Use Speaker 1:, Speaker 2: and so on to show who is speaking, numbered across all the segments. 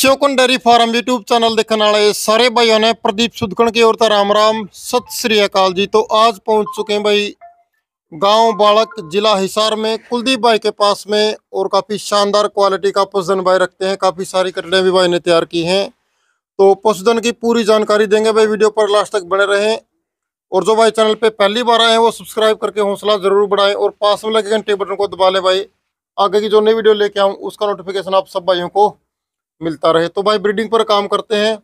Speaker 1: ਸ਼ੋਕਨ dairy farm YouTube channel देखने ਵਾਲੇ सारे भाइयों ने प्रदीप ਸੁਦਕਣ ਕੀ राम ਤਾਂ सत श्री अकाल जी तो आज पहुंच चुके हैं भाई गांव बालक जिला हिसार में कुलदीप भाई के पास में और काफ़ी शानदार क्वालिटी का पशुधन भाई रखते हैं काफ़ी सारी कटड़ें भी भाई ने तैयार की हैं तो पशुधन की पूरी जानकारी देंगे भाई वीडियो पर लास्ट तक बने रहें और जो भाई चैनल पर पहली बार आए हैं वो सब्सक्राइब करके हौसला ज़रूर बढ़ाएं और पास में लगे घंटे बटन को दबा लें भाई आगे की जो नई वीडियो लेके आऊँ उसका नोटिफिकेशन आप सब भाइयों को मिलता रहे तो भाई ब्रीडिंग पर काम करते हैं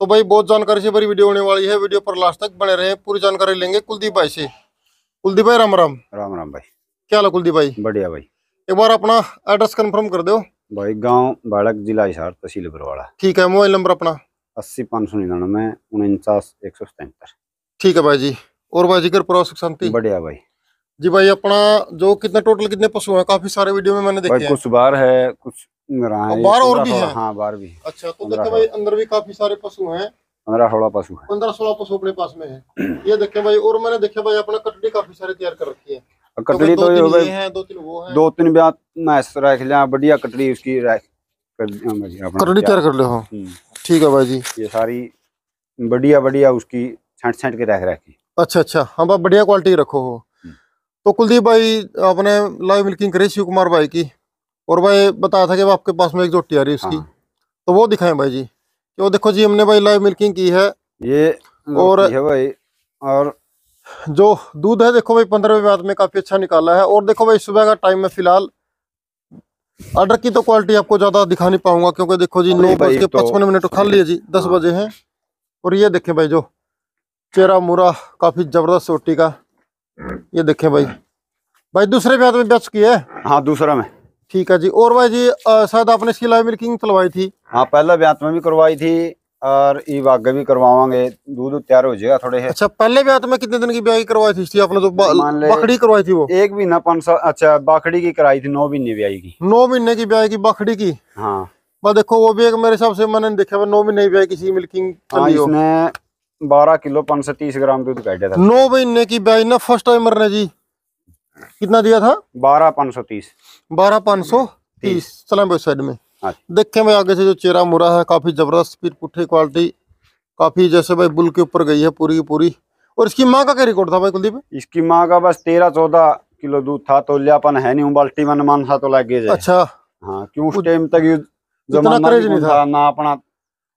Speaker 1: तो भाई बहुत जानकारी से भरी वीडियो होने वाली है वीडियो पर लास्ट तक बने रहे पूरी जानकारी लेंगे कुलदीप भाई से कुलदीप भाई राम राम राम राम भाई क्या
Speaker 2: हाल कुलदीप भाई बढ़िया भाई एक बार अपना एड्रेस कंफर्म कर दो भाई गांव बाड़क जिला हिसार तहसील बरवाड़ा ठीक है मोबाइल नंबर अपना अस्सी पाँच सौ निन्यानवे उनचास एक सौ
Speaker 1: सतहत्तर ठीक है भाई जी और भाई जिक्र पुरा सुख शांति बढ़िया भाई जी भाई अपना जो कितने टोटल कितने पशु हैं काफी सारे वीडियो में मैंने देखे कुछ बार है कुछ बार और भी है
Speaker 2: हाँ बार भी अच्छा तो देखे भाई
Speaker 1: अंदर भी काफी सारे पशु है
Speaker 2: पंद्रह सोलह पशु
Speaker 1: पंद्रह सोलह पशु अपने पास में है ये देखे भाई और मैंने देखे भाई अपना कटड़ी काफी सारे तैयार कर रखी है
Speaker 2: तो कटड़ी तो, तो ये है दो तीन वो है दो तीन ब्याह रख लिया बढ़िया कटड़ी उसकी हाँ, कटड़ी तैयार कर ले हो हम्म। ठीक है भाई जी ये सारी बढ़िया बढ़िया उसकी छाट छाट के रख रखी
Speaker 1: अच्छा अच्छा हाँ बढ़िया क्वालिटी रखो हो हम्म।
Speaker 2: तो कुलदीप भाई
Speaker 1: आपने लाइव मिल्किंग करी शिव कुमार भाई की और भाई बताया था कि आपके पास में एक जोटी आ रही है उसकी हाँ। तो वो दिखाएं भाई जी वो देखो जी हमने भाई लाइव मिल्किंग की है ये और है भाई और जो दूध है देखो भाई पंद्रहवें बाद में काफी अच्छा निकाला है और देखो भाई सुबह का टाइम में फिलहाल ऑर्डर की तो क्वालिटी आपको ज्यादा दिखा नहीं पाऊंगा क्योंकि देखो जी नौ बज के तो- पचपन मिनट खा लिए जी दस हाँ। बजे हैं और ये देखें भाई जो चेरा मुरा काफी जबरदस्त रोटी का ये देखें भाई भाई दूसरे
Speaker 2: ब्याज में बेच की है हाँ दूसरा में ठीक है जी और भाई जी शायद आपने इसकी लाइव मिल्किंग करवाई थी हाँ पहला ब्यात में भी करवाई थी और ये आगे भी करवाएंगे दूध तैयार हो जाएगा थोड़े अच्छा पहले ब्यात में कितने दिन की ब्याई करवाई थी आपने तो बाखड़ी करवाई थी वो एक महीना पाँच साल अच्छा बाखड़ी की कराई थी नौ महीने ब्याई की नौ महीने की ब्याई की बाखड़ी की हाँ बस देखो
Speaker 1: वो भी एक मेरे हिसाब से मैंने देखा नौ महीने की ब्याई किसी मिल्किंग हाँ, बारह किलो
Speaker 2: पाँच सौ तीस ग्राम दूध कह दिया था नौ
Speaker 1: महीने की ब्याई ना फर्स्ट टाइम मरने जी कितना दिया था बारह पाँच सौ तीस बारह पाँच सौ तीस चला भाई साइड में हाँ देखे भाई आगे से जो चेहरा मुरा है काफी जबरदस्त फिर पुठे क्वालिटी काफी जैसे भाई बुल के ऊपर गई है पूरी
Speaker 2: पूरी और इसकी माँ का क्या रिकॉर्ड था भाई कुलदीप इसकी माँ का बस तेरह चौदह किलो दूध था तो लियापन है नहीं बाल्टी मन मन था तो लगे अच्छा हाँ क्यों उस टाइम तक ना अपना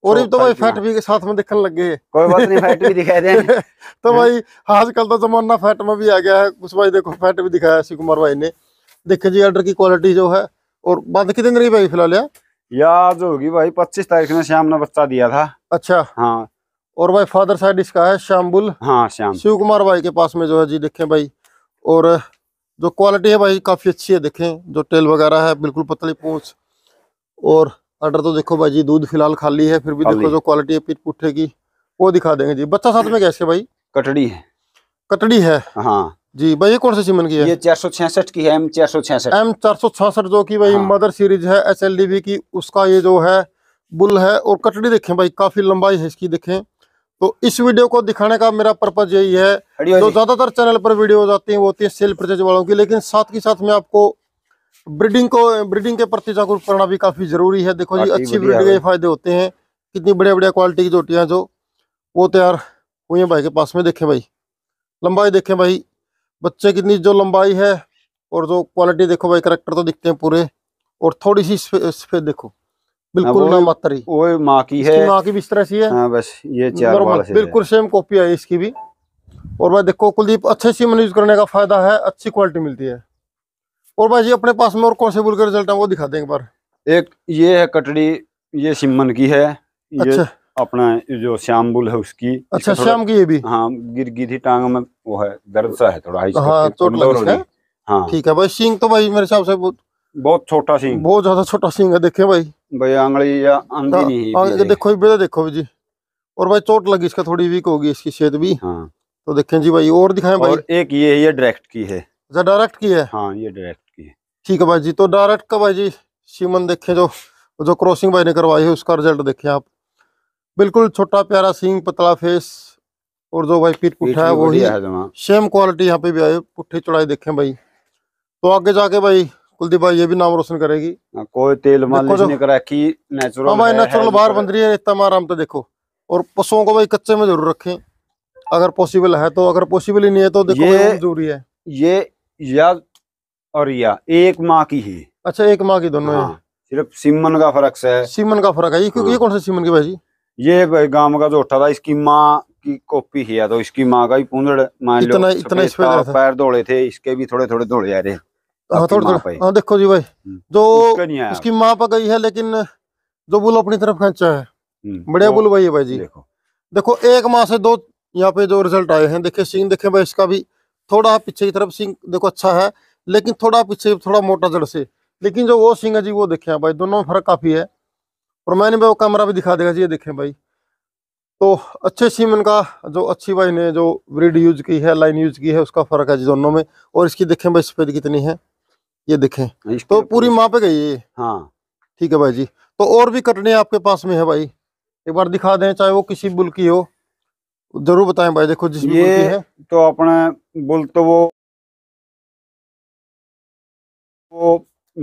Speaker 2: और तो भाई फैट
Speaker 1: भी साथ में दिखने लग गए कोई बात नहीं फैट भी दिखाई दे तो हम्म। भाई आजकल तो जमाना फैट में भी आ गया है कुछ भाई देखो फैट भी दिखाया शिव कुमार भाई ने देखे जी ऑर्डर की क्वालिटी जो है और कितने रही भाई फिलहाल याद होगी भाई पच्चीस तारीख में श्याम ने बच्चा दिया था
Speaker 2: अच्छा हाँ और भाई
Speaker 1: फादर साइड इसका है श्यामबुल
Speaker 2: हाँ श्याम शिव
Speaker 1: कुमार भाई के पास में जो है जी देखे भाई और जो क्वालिटी है भाई काफ़ी अच्छी है देखें जो टेल वगैरह है बिल्कुल पतली पूछ और ऑर्डर तो देखो भाई जी दूध फिलहाल खाली है फिर भी देखो जो क्वालिटी है पीठ पुट्ठे की वो दिखा देंगे जी बच्चा साथ में कैसे
Speaker 2: भाई कटड़ी है कटड़ी है हाँ जी भाई ये कौन से सीमन की है ये चार सौ छियासठ की है एम चार सौ छियासठ
Speaker 1: एम चार सौ छियासठ जो की भाई हाँ। मदर सीरीज है एस एल डी बी की उसका ये जो है बुल है और कटड़ी देखे भाई काफी लंबाई है इसकी देखे तो इस वीडियो को दिखाने का मेरा पर्पज यही है जो ज्यादातर चैनल पर वीडियो आती है वो होती है सेल परचेज वालों की लेकिन साथ ही साथ में आपको ब्रीडिंग को ब्रीडिंग के प्रति जागरूक करना भी काफी जरूरी है देखो जी अच्छी ब्रीडिंग के फायदे होते हैं कितनी बढ़िया बढ़िया क्वालिटी की जोटियाँ जो वो तैयार हुई हैं भाई के पास में देखें भाई लंबाई देखें भाई बच्चे कितनी जो लंबाई है और जो क्वालिटी देखो भाई करेक्टर तो दिखते हैं पूरे और थोड़ी सी सफेद देखो बिल्कुल हाँ, ना
Speaker 2: मात्री वो माँ की है माँ की भी इस तरह सी है हाँ, बस ये चार बिल्कुल
Speaker 1: सेम कॉपी है इसकी भी और भाई देखो कुलदीप अच्छे सीमन यूज करने का फायदा है अच्छी क्वालिटी मिलती है और भाई जी अपने पास में और कौन से बुल के रिजल्ट है वो दिखा देंगे पर
Speaker 2: एक ये है कटड़ी ये सिमन की है अच्छा अपना जो श्याम बुल है उसकी अच्छा श्याम की ये भी हाँ गिर गई थी टांग में वो है दर्द सा है थोड़ा हाँ, हाँ ठीक है
Speaker 1: भाई सिंह तो भाई मेरे हिसाब से बहुत छोटा सिंह बहुत ज्यादा छोटा सिंह है देखे भाई भाई आंगली
Speaker 2: या हाँ, नहीं है देखो
Speaker 1: बेटा देखो जी और भाई चोट लगी इसका थोड़ी वीक होगी इसकी सेहत भी हाँ तो देखें जी भाई और दिखाएं भाई और
Speaker 2: एक ये ये डायरेक्ट की है अच्छा डायरेक्ट की है हाँ ये डायरेक्ट की
Speaker 1: है ठीक है भाई जी तो डायरेक्ट का भाई जी सीमन देखे जो जो क्रॉसिंग भाई ने करवाई है उसका रिजल्ट देखे आप बिल्कुल छोटा प्यारा सींग पतला फेस और जो भाई पीठ पुठा है वो ही सेम क्वालिटी यहाँ पे भी आए पुट्ठी चौड़ाई देखे भाई तो आगे जाके भाई कुलदीप भाई ये भी नाम रोशन करेगी
Speaker 2: हाँ, कोई तेल नेचुरल बाहर बन रही
Speaker 1: है इतना आराम तो देखो और पशुओं को भाई कच्चे में जरूर रखें अगर पॉसिबल है तो अगर पॉसिबल ही नहीं है तो देखो जरूरी है
Speaker 2: ये या और या एक माँ की है अच्छा एक माँ की दोनों हाँ, सिर्फ सीमन का फर्क है सीमन का फर्क है ये क्योंकि ये हाँ। कौन सा सीमन की भाई ये गांव का जो उठा था इसकी माँ की कॉपी है तो इसकी माँ का ही पूंदड़ मान लो इतना इतना सफेद पैर दौड़े थे इसके भी थोड़े थोड़े दौड़े जा रहे हाँ थोड़े थोड़े
Speaker 1: हाँ देखो जी भाई हम्म,
Speaker 2: जो इसकी
Speaker 1: माँ पर गई है लेकिन जो बुल अपनी तरफ खेचा है
Speaker 2: हम्म,
Speaker 1: बढ़िया बुल भाई है भाई जी देखो देखो एक माह से दो यहाँ पे जो रिजल्ट आए हैं देखे सीन देखे भाई इसका भी थोड़ा पीछे की तरफ सिंग देखो अच्छा है लेकिन थोड़ा पीछे थोड़ा मोटा जड़ से लेकिन जो वो सिंग है जी वो हैं भाई दोनों में फर्क काफ़ी है और मैंने भाई वो कैमरा भी दिखा देगा जी ये देखे भाई तो अच्छे सीमन का जो अच्छी भाई ने जो ब्रिड यूज की है लाइन यूज की है उसका फर्क है जी दोनों में और इसकी देखे भाई स्पेद कितनी है ये देखे तो, तो पूरी माँ पे गई ये हाँ ठीक है भाई जी तो और भी कटने आपके पास में है भाई एक बार दिखा दें चाहे वो किसी बुल की हो जरूर बताए
Speaker 2: भाई देखो जिस ये है तो अपने बोल तो वो वो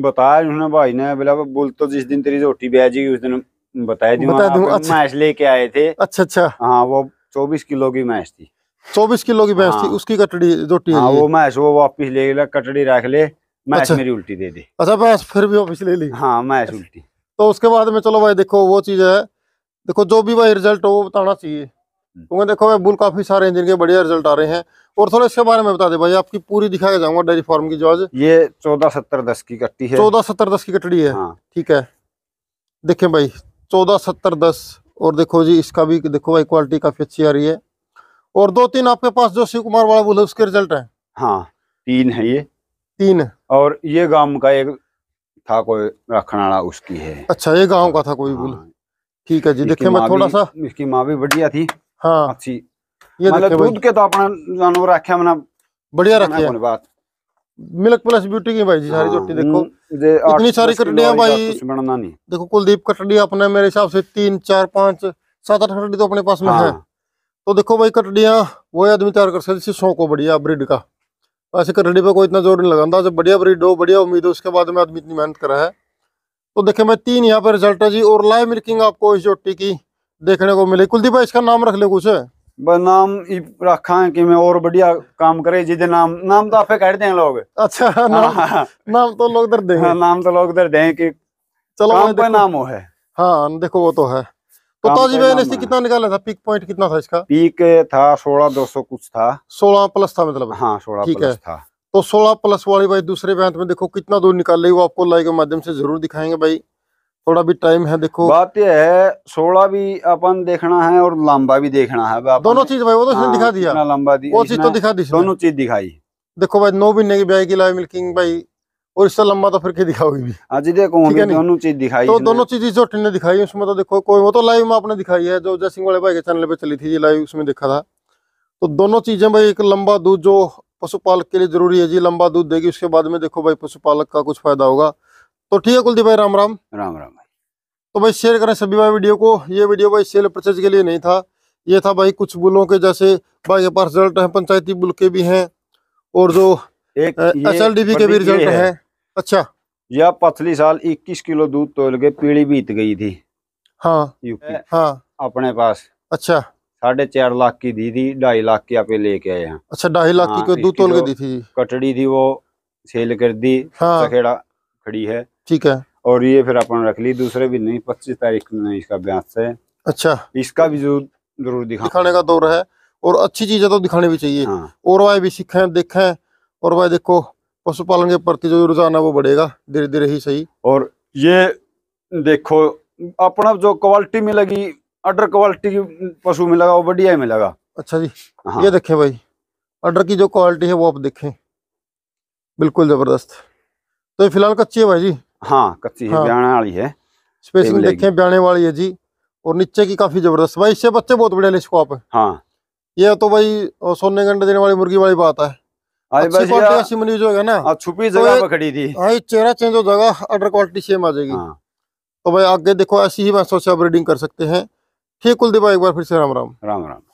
Speaker 2: बताया उन्होंने भाई ने बोला बोल तो जिस दिन तेरी रोटी ब्याजी उस दिन बताया दी बता अच्छा मैच लेके आए थे अच्छा अच्छा हाँ वो चौबीस किलो की मैच थी
Speaker 1: चौबीस किलो की मैच थी हाँ। उसकी
Speaker 2: कटड़ी रोटी हाँ, वो मैच वो वापिस ले ले कटड़ी रख ले मैच अच्छा, मेरी उल्टी दे दे अच्छा बस फिर भी वापिस ले ली हाँ मैच उल्टी तो उसके बाद में चलो भाई
Speaker 1: देखो वो चीज है देखो जो भी भाई रिजल्ट हो वो बताना चाहिए हम्म। क्योंकि देखो मैं बुल काफी सारे इंजन के बढ़िया रिजल्ट आ रहे हैं और थोड़ा इसके बारे में बता दे भाई आपकी पूरी दिखाई जाऊंगा डेयरी फार्म की जो आज ये
Speaker 2: चौदह सत्तर दस की कट्टी है चौदह
Speaker 1: सत्तर दस की कटड़ी है हाँ। ठीक है देखे भाई चौदह सत्तर दस और देखो जी इसका भी देखो भाई क्वालिटी काफी अच्छी आ रही है और दो तीन आपके पास जो शिव कुमार वाला बुल है उसके रिजल्ट है
Speaker 2: हाँ तीन है ये तीन और ये गांव का एक था कोई रखना उसकी है अच्छा ये गांव का था कोई हाँ। बुल ठीक है जी देखिए मैं थोड़ा सा इसकी माँ भी बढ़िया थी हाँ। मतलब तो हाँ, तो
Speaker 1: अपने मेरे हिसाब से तीन चार पांच सात कटड़ी तो अपने पास में है हाँ। तो देखो भाई वो आदमी तैयार कर सकते शौक हो बढ़िया ब्रिड का वैसे तो कटड़ी पे कोई इतना जोर नहीं लगा जब बढ़िया ब्रिड हो बढ़िया उम्मीद हो उसके बाद में आदमी इतनी मेहनत करा है तो देखे मैं तीन यहाँ पे रिजल्ट है जी और लाइव मिल्किंग आपको इस जोटी की देखने को मिले कुलदीप भाई इसका नाम रख ले कुछ नाम
Speaker 2: रखा है कि मैं और बढ़िया काम करे जिदे नाम नाम तो आपे कह दें लोग अच्छा नाम, तो- नाम तो लोग दर दे हाँ, नाम तो लोग दर दे की चलो काम पे नाम वो है
Speaker 1: हाँ देखो वो तो है तो ताजी बहन इसने कितना निकाला था पीक पॉइंट कितना था इसका पीक था सोलह दो सौ कुछ था सोलह प्लस था मतलब हाँ सोलह ठीक है था तो सोलह प्लस वाली भाई दूसरे बैंक में देखो कितना दूर निकाल ली वो आपको लाइव के माध्यम से जरूर दिखाएंगे भाई थोड़ा भी टाइम है देखो
Speaker 2: बात यह है सोलह भी अपन देखना है और लंबा भी देखना है दोनों चीज भाई वो तो हाँ, दिखा दिया लंबा वो चीज तो दिखा दी दोनों चीज दिखाई देखो भाई नौ महीने की ब्याह की लाइव मिल्किंग
Speaker 1: भाई और इससे लंबा तो फिर क्या दिखाओगी भी आज देखो दोनों चीज दिखाई तो दोनों चीज जो ने दिखाई उसमें तो देखो कोई वो तो लाइव में आपने दिखाई है जो जय सिंह वाले भाई के चैनल पे चली थी लाइव उसमें देखा था तो दोनों चीजें भाई एक लंबा दूध जो पशुपालक के लिए जरूरी है जी लंबा दूध देगी उसके बाद में देखो भाई पशुपालक का कुछ फायदा होगा तो ठीक है कुलदीप भाई राम राम राम राम तो भाई शेयर करें सभी भाई वीडियो को ये वीडियो भाई सेल प्रोसेस के लिए नहीं था ये था भाई कुछ बुलों के जैसे भाई के पास रिजल्ट है पंचायती बुल के भी हैं और जो एक एस एल डी के भी रिजल्ट है।
Speaker 2: अच्छा यह पथली साल इक्कीस किलो दूध तोल के पीढ़ी बीत गई थी हाँ यूपी हाँ अपने पास अच्छा साढ़े चार लाख की दी थी ढाई लाख की आप लेके आए हैं अच्छा ढाई लाख की हाँ, दूध तोल के दी थी कटड़ी थी वो सेल कर दी हाँ खड़ी है ठीक है और ये फिर अपन रख ली दूसरे भी नहीं पच्चीस तारीख में इसका ब्याज से अच्छा इसका भी जरूर जरूर दिखा दिखाने का दौर है और
Speaker 1: अच्छी चीजें तो दिखानी भी चाहिए हाँ। और भाई भी सीखे देखे और भाई देखो पशुपालन के
Speaker 2: प्रति जो रुझान है वो बढ़ेगा धीरे धीरे ही सही और ये देखो अपना जो क्वालिटी मिलेगी अडर क्वालिटी की पशु मिलेगा वो बढ़िया मिलेगा अच्छा जी हाँ। ये
Speaker 1: देखें भाई अडर की जो क्वालिटी है वो आप देखें बिल्कुल ज़बरदस्त तो
Speaker 2: फिलहाल कच्ची है भाई जी हाँ कच्ची हाँ। ब्याने वाली है स्पेसिंग
Speaker 1: ब्याने वाली है जी और नीचे की काफी जबरदस्त भाई इससे बच्चे बहुत बढ़िया इसको आप हाँ ये तो भाई सोने गंडे देने वाली मुर्गी वाली बात है ना छुपी जगह तो थी हाँ, चेहरा चेंज हो जाएगा क्वालिटी सेम आ जाएगी हाँ। तो भाई आगे देखो ऐसी
Speaker 2: ही ब्रीडिंग कर सकते हैं ठीक कुलदीप एक बार फिर से राम राम राम राम